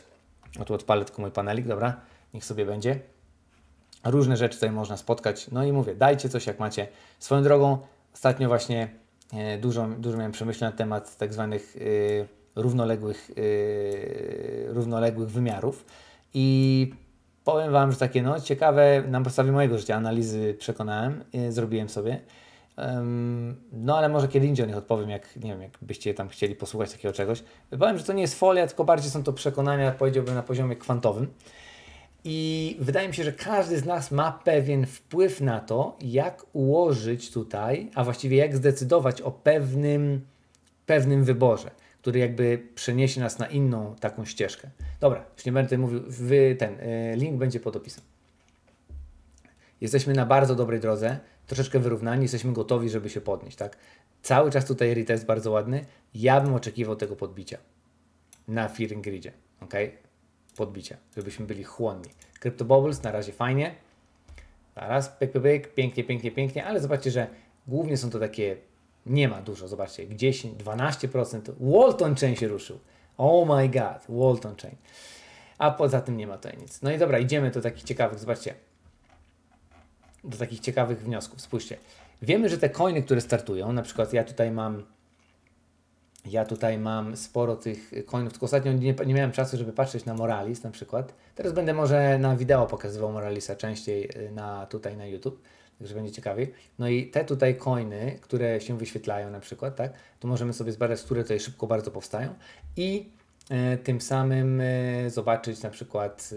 O no tu odpalę tylko mój panelik, dobra? Niech sobie będzie. Różne rzeczy tutaj można spotkać. No i mówię, dajcie coś jak macie. Swoją drogą, ostatnio właśnie e, dużo, dużo miałem przemyśleń na temat tak zwanych... Yy, równoległych, yy, równoległych wymiarów. I powiem Wam, że takie no, ciekawe na podstawie mojego życia analizy przekonałem, yy, zrobiłem sobie. no ale może kiedy indziej o nich odpowiem, jak nie wiem, jakbyście tam chcieli posłuchać takiego czegoś. Powiem, że to nie jest folia, tylko bardziej są to przekonania, powiedziałbym, na poziomie kwantowym. I wydaje mi się, że każdy z nas ma pewien wpływ na to, jak ułożyć tutaj, a właściwie jak zdecydować o pewnym, pewnym wyborze który jakby przeniesie nas na inną taką ścieżkę. Dobra, już nie będę mówił, wy, ten y, link będzie pod opisem. Jesteśmy na bardzo dobrej drodze, troszeczkę wyrównani, jesteśmy gotowi, żeby się podnieść, tak? Cały czas tutaj jest bardzo ładny. Ja bym oczekiwał tego podbicia na Fearing Gridzie, ok? Podbicia, żebyśmy byli chłonni. Crypto Bubbles na razie fajnie. Zaraz, pyk, pyk, pyk, pięknie, pięknie, pięknie, ale zobaczcie, że głównie są to takie nie ma dużo, zobaczcie, 10, 12%. Walton Chain się ruszył. Oh my god, Walton Chain. A poza tym nie ma tutaj nic. No i dobra, idziemy do takich ciekawych, zobaczcie. Do takich ciekawych wniosków. Spójrzcie. Wiemy, że te coiny, które startują, na przykład ja tutaj mam ja tutaj mam sporo tych coinów, tylko ostatnio nie, nie, miałem czasu, żeby patrzeć na Moralis na przykład. Teraz będę może na wideo pokazywał Moralisa częściej y, na, tutaj na YouTube. Także będzie ciekawiej. No i te tutaj coiny, które się wyświetlają na przykład, tak, to możemy sobie zbadać, które tutaj szybko bardzo powstają i e, tym samym e, zobaczyć na przykład,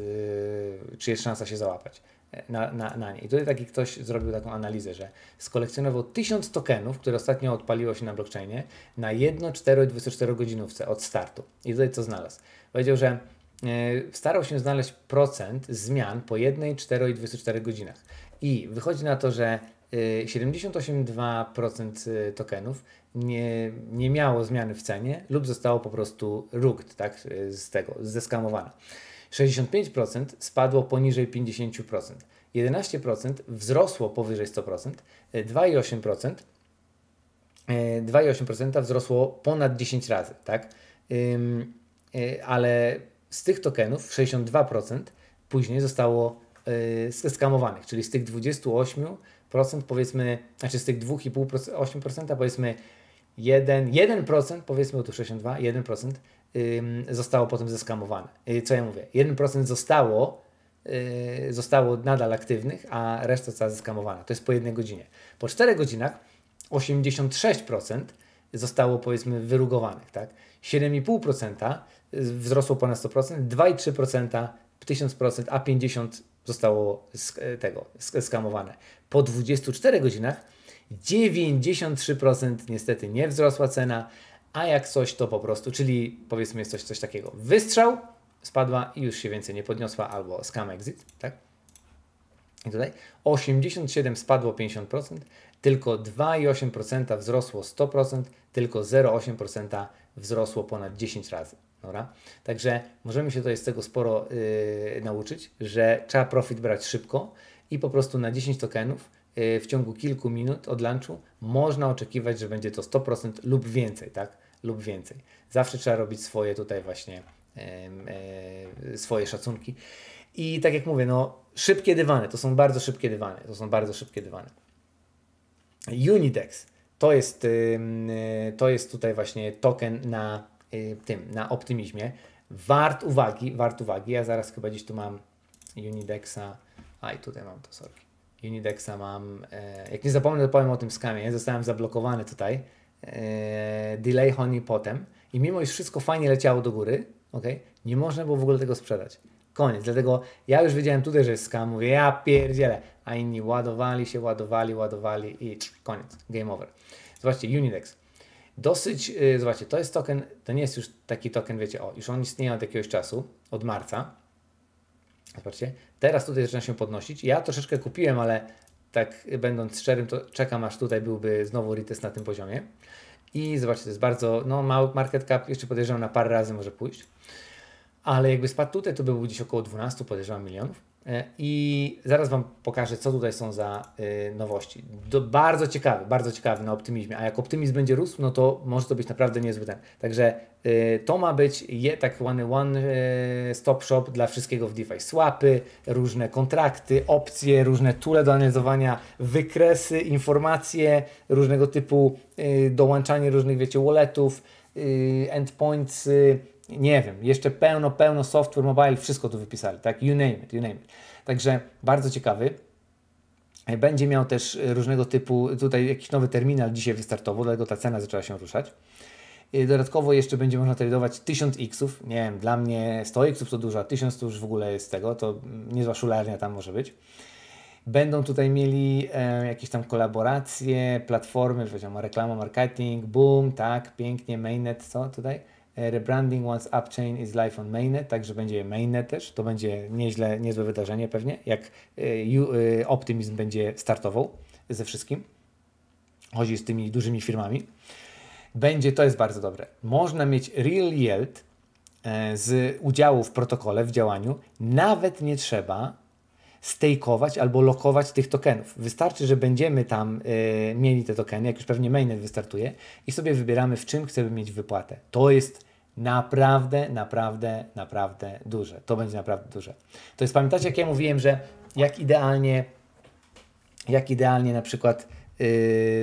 e, czy jest szansa się załapać e, na, na, na nie. I tutaj taki ktoś zrobił taką analizę, że skolekcjonował 1000 tokenów, które ostatnio odpaliło się na blockchainie, na 1, 4 i 24 godzinówce od startu. I tutaj co znalazł? Powiedział, że e, starał się znaleźć procent zmian po 1, 4 i 24 godzinach. I wychodzi na to, że 78,2% y, y, tokenów nie, nie miało zmiany w cenie lub zostało po prostu rukt, tak, z tego, zeskamowane. 65% spadło poniżej 50%, 11% wzrosło powyżej 100%, 2,8% 2,8% wzrosło ponad 10 razy, tak? Y, ale z tych tokenów 62% później zostało Y, zeskamowanych, czyli z tych 28% powiedzmy, znaczy z tych 2,5% powiedzmy 1, 1% powiedzmy, tu 62, 1% zostało potem zeskamowane. Y, co ja mówię? 1% zostało, y, zostało nadal aktywnych, a reszta została zeskamowana. To jest po jednej godzinie. Po 4 godzinach 86% zostało powiedzmy wyrugowanych, tak? 7,5% wzrosło ponad 100%, 2,3% 1000%, a 50 zostało sk- tego sk- skamowane. Po 24 godzinach 93% niestety nie wzrosła cena, a jak coś to po prostu, czyli powiedzmy jest coś, coś takiego, wystrzał, spadła i już się więcej nie podniosła, albo scam exit, tak? I tutaj 87 spadło 50%, tylko 2,8% wzrosło 100%, tylko 0,8% wzrosło ponad 10 razy. Dobra? Także możemy się tutaj z tego sporo yy, nauczyć, że trzeba profit brać szybko i po prostu na 10 tokenów yy, w ciągu kilku minut od lunchu można oczekiwać, że będzie to 100% lub więcej, tak? Lub więcej. Zawsze trzeba robić swoje tutaj właśnie yy, swoje szacunki. I tak jak mówię, no szybkie dywany, to są bardzo szybkie dywany, to są bardzo szybkie dywany. Unidex to jest, e, to jest tutaj właśnie token na Y, tym, na optymizmie. Wart uwagi, wart uwagi. Ja zaraz chyba gdzieś tu mam Unidexa. A i tutaj mam to, sorry. Unidexa mam. E, jak nie zapomnę, to powiem o tym skamie. Ja zostałem zablokowany tutaj. E, delay Honey potem. I mimo iż wszystko fajnie leciało do góry, ok, nie można było w ogóle tego sprzedać. Koniec. Dlatego ja już wiedziałem tutaj, że jest skam. Mówię, ja pierdzielę. A inni ładowali się, ładowali, ładowali i cz, koniec. Game over. Zobaczcie, Unidex dosyć, yy, zobaczcie, to jest token, to nie jest już taki token, wiecie, o, już on istnieje od jakiegoś czasu, od marca. Zobaczcie, teraz tutaj zaczyna się podnosić. Ja troszeczkę kupiłem, ale tak będąc szczerym, to czekam aż tutaj byłby znowu retest na tym poziomie. I zobaczcie, to jest bardzo, no mały market cap, jeszcze podejrzewam na parę razy może pójść. Ale jakby spadł tutaj, to byłby był gdzieś około 12, podejrzewam milionów. E, I zaraz Wam pokażę, co tutaj są za e, nowości. To bardzo ciekawy, bardzo ciekawy na optymizmie. A jak optymizm będzie rósł, no to może to być naprawdę niezły ten. Także e, to ma być tak one, one stop shop dla wszystkiego w DeFi. Swapy, różne kontrakty, opcje, różne tule do analizowania, wykresy, informacje, różnego typu dołączanie różnych, wiecie, walletów, endpoints, nie wiem, jeszcze pełno, pełno software, mobile, wszystko tu wypisali, tak? You name it, you name it. Także bardzo ciekawy. E, będzie miał też e, różnego typu, tutaj jakiś nowy terminal dzisiaj wystartował, dlatego ta cena zaczęła się ruszać. E, dodatkowo jeszcze będzie można tradować 1000 xów. Nie wiem, dla mnie 100 xów to dużo, a 1000 to już w ogóle jest tego, to niezła szularnia tam może być. Będą tutaj mieli e, jakieś tam kolaboracje, platformy, wiadomo, reklama, marketing, boom, tak, pięknie, mainnet, co tutaj? E, rebranding once AppChain is live on mainnet, także będzie mainnet też. To będzie nieźle, niezłe wydarzenie pewnie, jak e, e, Optimism będzie startował ze wszystkim. Chodzi z tymi dużymi firmami. Będzie, to jest bardzo dobre. Można mieć real yield z udziału w protokole, w działaniu. Nawet nie trzeba stejkować albo lokować tych tokenów. Wystarczy, że będziemy tam y, mieli te tokeny, jak już pewnie mainnet wystartuje i sobie wybieramy, w czym chcemy mieć wypłatę. To jest naprawdę, naprawdę, naprawdę duże. To będzie naprawdę duże. To jest, pamiętacie, jak ja mówiłem, że jak idealnie, jak idealnie na przykład yy,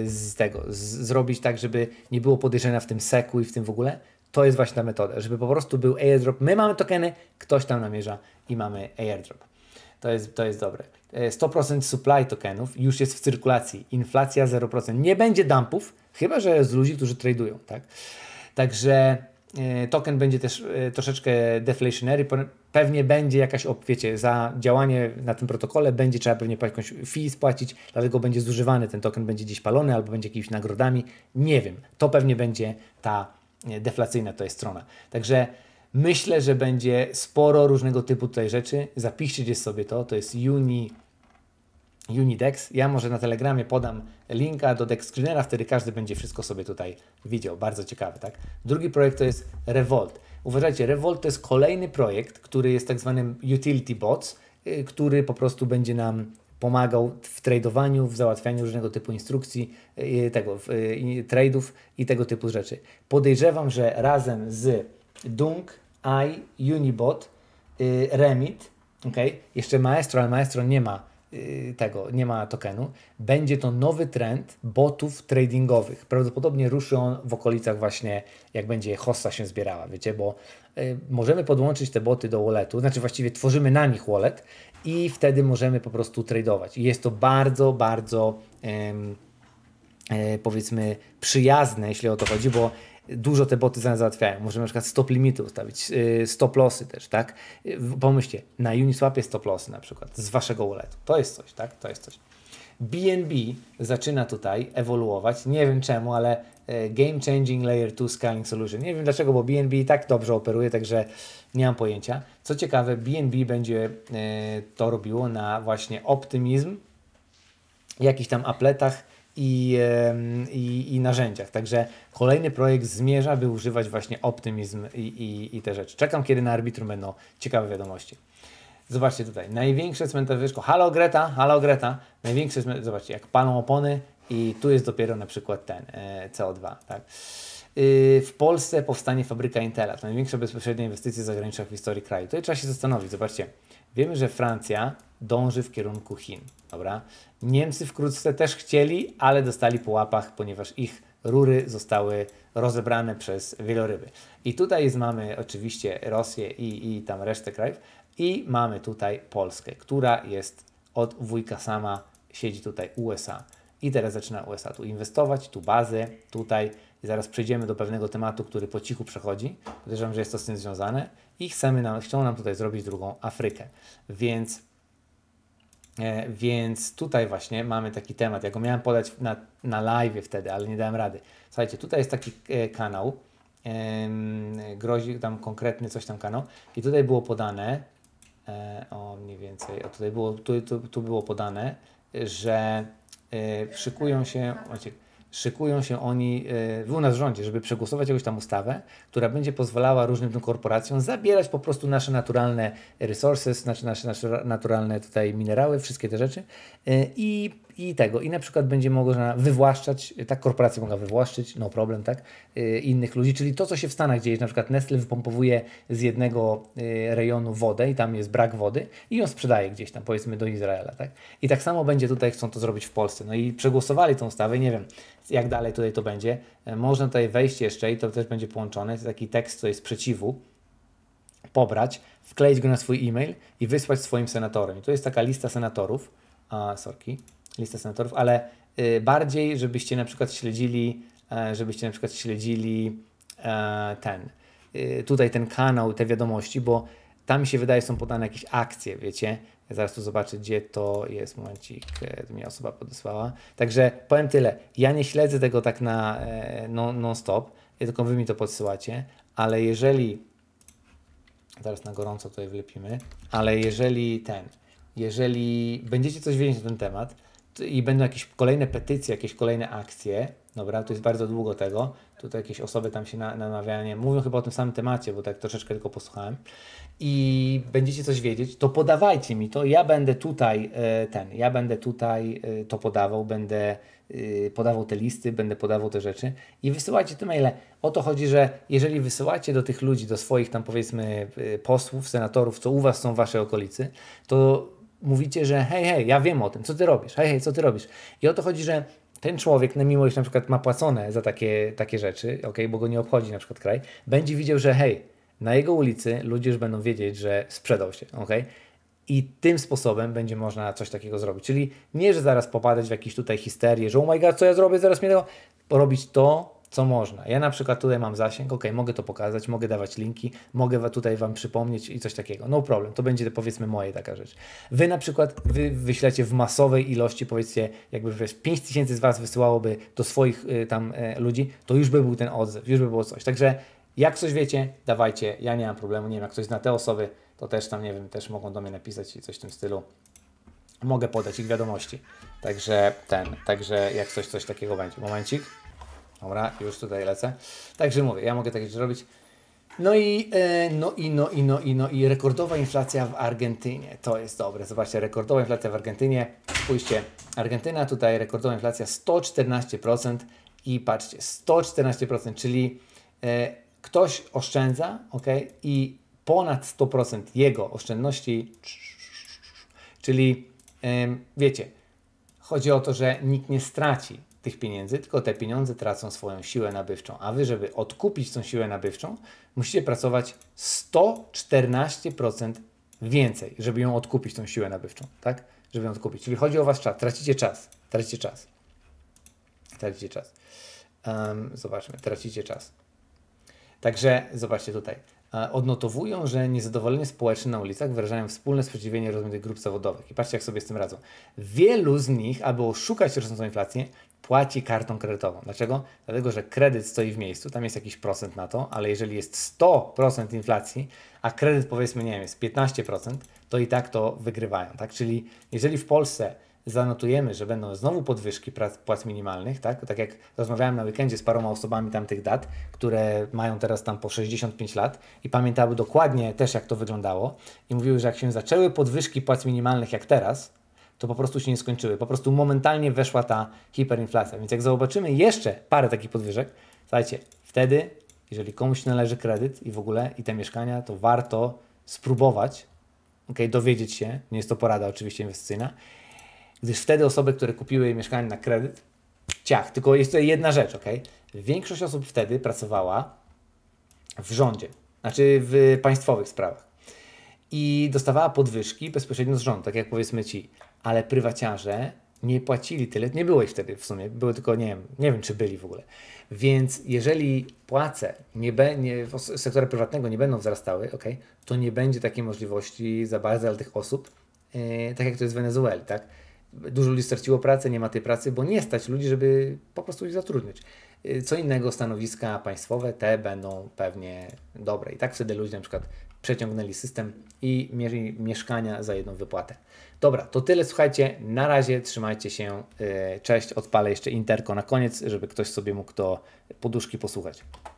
z tego z, zrobić tak, żeby nie było podejrzenia w tym seku i w tym w ogóle? To jest właśnie ta metoda, żeby po prostu był airdrop. My mamy tokeny, ktoś tam namierza i mamy airdrop. To jest, to jest dobre. 100% yy, supply tokenów już jest w cyrkulacji. Inflacja 0%. Nie będzie dumpów, chyba że z ludzi, którzy tradują. Tak? Także E, token będzie też e, troszeczkę deflationary, pewnie będzie jakaś, wiecie, za działanie na tym protokole będzie trzeba pewnie jakąś fee spłacić, dlatego będzie zużywany, ten token będzie gdzieś palony albo będzie jakimiś nagrodami, nie wiem. To pewnie będzie ta e, deflacyjna to jest strona. Także myślę, że będzie sporo różnego typu tutaj rzeczy. Zapiszcie gdzieś sobie to, to jest Uni Unidex. Ja może na Telegramie podam linka do DexScreenera, wtedy każdy będzie wszystko sobie tutaj widział. Bardzo ciekawy, tak? Drugi projekt to jest Revolt. Uważajcie, Revolt to jest kolejny projekt, który jest tak zwanym utility bots, y, który po prostu będzie nam pomagał w tradowaniu, w załatwianiu różnego typu instrukcji, y, tego, y, tradeów i tego typu rzeczy. Podejrzewam, że razem z Dung, i Unibot, Remit, OK, jeszcze Maestro, ale Maestro nie ma Y, tego, nie ma tokenu, będzie to nowy trend botów tradingowych. Prawdopodobnie ruszy on w okolicach właśnie, jak będzie hossa się zbierała, wiecie, bo y, możemy podłączyć te boty do walletu, znaczy właściwie tworzymy na nich wallet i wtedy możemy po prostu tradeować. I jest to bardzo, bardzo... E, powiedzmy przyjazne, jeśli o to chodzi, bo dużo te boty załatwiają. Możemy na przykład stop limity ustawić, y, stop losy też, tak? Y, pomyślcie, na Uniswapie stop losy na przykład z waszego walletu. To jest coś, tak? To jest coś. BNB zaczyna tutaj ewoluować. Nie wiem czemu, ale y, Game Changing Layer 2 Scaling Solution. Nie wiem dlaczego, bo BNB tak dobrze operuje, także nie mam pojęcia. Co ciekawe, BNB będzie to robiło na właśnie optymizm, jakichś tam apletach i, i, i, narzędziach. Także kolejny projekt zmierza, by używać właśnie optymizm i, i, i te rzeczy. Czekam, kiedy na arbitrum będą ciekawe wiadomości. Zobaczcie tutaj, największe cmentarzysko, halo Greta, halo Greta, największe, zobaczcie, jak palą opony i tu jest dopiero na przykład ten e, CO2, tak? Y, w Polsce powstanie fabryka Intela, to największa bezpośrednia inwestycja zagraniczna w historii kraju. Tutaj trzeba się zastanowić, zobaczcie, Wiemy, że Francja dąży w kierunku Chin, dobra? Niemcy wkrótce też chcieli, ale dostali po łapach, ponieważ ich rury zostały rozebrane przez wieloryby. I tutaj jest, mamy oczywiście Rosję i, i tam resztę krajów i mamy tutaj Polskę, która jest od wujka sama, siedzi tutaj USA. I teraz zaczyna USA tu inwestować, tu bazy, tutaj. I zaraz przejdziemy do pewnego tematu, który po cichu przechodzi. Podejrzewam, że jest to z tym związane i chcemy nam, chcą nam tutaj zrobić drugą Afrykę. Więc, e, więc tutaj właśnie mamy taki temat. Ja go miałem podać na, na live wtedy, ale nie dałem rady. Słuchajcie, tutaj jest taki e, kanał, e, grozi tam konkretny coś tam kanał i tutaj było podane, e, o mniej więcej, o tutaj było, tu, tu, tu było podane, że e, szykują się, macie, szykują się oni e, u nas w rządzie, żeby przegłosować jakąś tam ustawę, która będzie pozwalała różnym tym korporacjom zabierać po prostu nasze naturalne resources, znaczy nasze, nasze naturalne tutaj minerały, wszystkie te rzeczy e, i i tego. I na przykład będzie można wywłaszczać, tak korporacje mogą wywłaszczyć, no problem, tak, yy, innych ludzi. Czyli to, co się w Stanach dzieje, na przykład Nestle wypompowuje z jednego yy, rejonu wodę i tam jest brak wody i ją sprzedaje gdzieś tam, powiedzmy do Izraela, tak. I tak samo będzie tutaj, chcą to zrobić w Polsce. No i przegłosowali tą ustawę, nie wiem, jak dalej tutaj to będzie. E, można tutaj wejść jeszcze i to też będzie połączone, jest taki tekst, co jest przeciwu pobrać, wkleić go na swój e-mail i wysłać swoim senatorom. I to jest taka lista senatorów, a, sorki, listę senatorów, ale y, bardziej, żebyście na przykład śledzili, e, żebyście na przykład śledzili e, ten, y, tutaj ten kanał, te wiadomości, bo tam mi się wydaje, są podane jakieś akcje, wiecie. Zaraz tu zobaczę, gdzie to jest. Momencik, e, to mnie osoba podesłała. Także powiem tyle. Ja nie śledzę tego tak na no, non-stop, tylko wy mi to podsyłacie, ale jeżeli. Zaraz na gorąco tutaj wlepimy, ale jeżeli ten. Jeżeli będziecie coś wiedzieć na ten temat, i będą jakieś kolejne petycje, jakieś kolejne akcje, dobra, to jest bardzo długo tego, tutaj jakieś osoby tam się namawiają, namawiają, mówią chyba o tym samym temacie, bo tak troszeczkę tylko posłuchałem i będziecie coś wiedzieć, to podawajcie mi to, ja będę tutaj e, ten, ja będę tutaj e, to podawał, będę e, podawał te listy, będę podawał te rzeczy i wysyłajcie te maile. O to chodzi, że jeżeli wysyłacie do tych ludzi, do swoich tam powiedzmy posłów, senatorów, co u Was są w Waszej okolicy, to mówicie, że hej, hej, ja wiem o tym, co ty robisz, hej, hej, co ty robisz. I o to chodzi, że ten człowiek, na mimo iż na przykład ma płacone za takie, takie rzeczy, ok, bo go nie obchodzi na przykład kraj, będzie widział, że hej, na jego ulicy ludzie już będą wiedzieć, że sprzedał się, ok? I tym sposobem będzie można coś takiego zrobić. Czyli nie, że zaraz popadać w jakieś tutaj histerię, że oh my god, co ja zrobię, zaraz mnie tego... robić to, co można. Ja na przykład tutaj mam zasięg, ok, mogę to pokazać, mogę dawać linki, mogę tutaj Wam przypomnieć i coś takiego. No problem, to będzie powiedzmy moje taka rzecz. Wy na przykład wy wyślecie w masowej ilości, powiedzcie, jakby wiesz, 5 tysięcy z Was wysyłałoby do swoich y, tam y, ludzi, to już by był ten odzew, już by było coś. Także jak coś wiecie, dawajcie, ja nie mam problemu, nie wiem, jak ktoś zna te osoby, to też tam, nie wiem, też mogą do mnie napisać i coś w tym stylu. Mogę podać ich wiadomości. Także ten, także jak coś, coś takiego będzie. Momencik. Dobra, już tutaj lecę. Także mówię, ja mogę takie zrobić. robić. No i, e, no i, no i, no i, no i rekordowa inflacja w Argentynie. To jest dobre. Zobaczcie, rekordowa inflacja w Argentynie. Spójrzcie, Argentyna tutaj rekordowa inflacja 114% i patrzcie, 114%, czyli e, ktoś oszczędza, ok, i ponad 100% jego oszczędności, czyli e, wiecie, chodzi o to, że nikt nie straci, tych pieniędzy, tylko te pieniądze tracą swoją siłę nabywczą. A wy, żeby odkupić tą siłę nabywczą, musicie pracować 114% więcej, żeby ją odkupić, tą siłę nabywczą, tak? Żeby ją odkupić. Czyli chodzi o wasz czas, tracicie czas, tracicie czas. Tracicie czas. Um, zobaczmy, tracicie czas. Także zobaczcie tutaj. E, odnotowują, że niezadowolenie społeczne na ulicach wyrażają wspólne sprzeciwienie rozmaitych grup zawodowych. I patrzcie, jak sobie z tym radzą. Wielu z nich, aby oszukać rosnącą inflację, płaci kartą kredytową. Dlaczego? Dlatego, że kredyt stoi w miejscu, tam jest jakiś procent na to, ale jeżeli jest 100% inflacji, a kredyt powiedzmy, nie wiem, jest 15%, to i tak to wygrywają, tak? Czyli jeżeli w Polsce zanotujemy, że będą znowu podwyżki płac minimalnych, tak? Tak jak rozmawiałem na weekendzie z paroma osobami tamtych dat, które mają teraz tam po 65 lat i pamiętały dokładnie też, jak to wyglądało i mówiły, że jak się zaczęły podwyżki płac minimalnych jak teraz, to po prostu się nie skończyły. Po prostu momentalnie weszła ta hiperinflacja. Więc jak zobaczymy jeszcze parę takich podwyżek, słuchajcie, wtedy, jeżeli komuś należy kredyt i w ogóle i te mieszkania, to warto spróbować, ok, dowiedzieć się, nie jest to porada oczywiście inwestycyjna, gdyż wtedy osoby, które kupiły mieszkanie na kredyt, ciach, tylko jest tutaj jedna rzecz, ok? Większość osób wtedy pracowała w rządzie, znaczy w państwowych sprawach i dostawała podwyżki bezpośrednio z rządu, tak jak powiedzmy ci, ale prywaciarze nie płacili tyle, nie było ich wtedy w sumie, były tylko, nie wiem, nie wiem czy byli w ogóle. Więc jeżeli płace nie be, nie, sektora prywatnego nie będą wzrastały, okay, to nie będzie takiej możliwości za bardzo dla tych osób, yy, tak jak to jest w Wenezueli, tak? Dużo ludzi straciło pracę, nie ma tej pracy, bo nie stać ludzi, żeby po prostu ich zatrudnić. Y, co innego stanowiska państwowe, te będą pewnie dobre. I tak wtedy ludzie na przykład przeciągnęli system i mieli mieszkania za jedną wypłatę. Dobra, to tyle, słuchajcie. Na razie trzymajcie się. Y, cześć, odpalę jeszcze interko na koniec, żeby ktoś sobie mógł to poduszki posłuchać.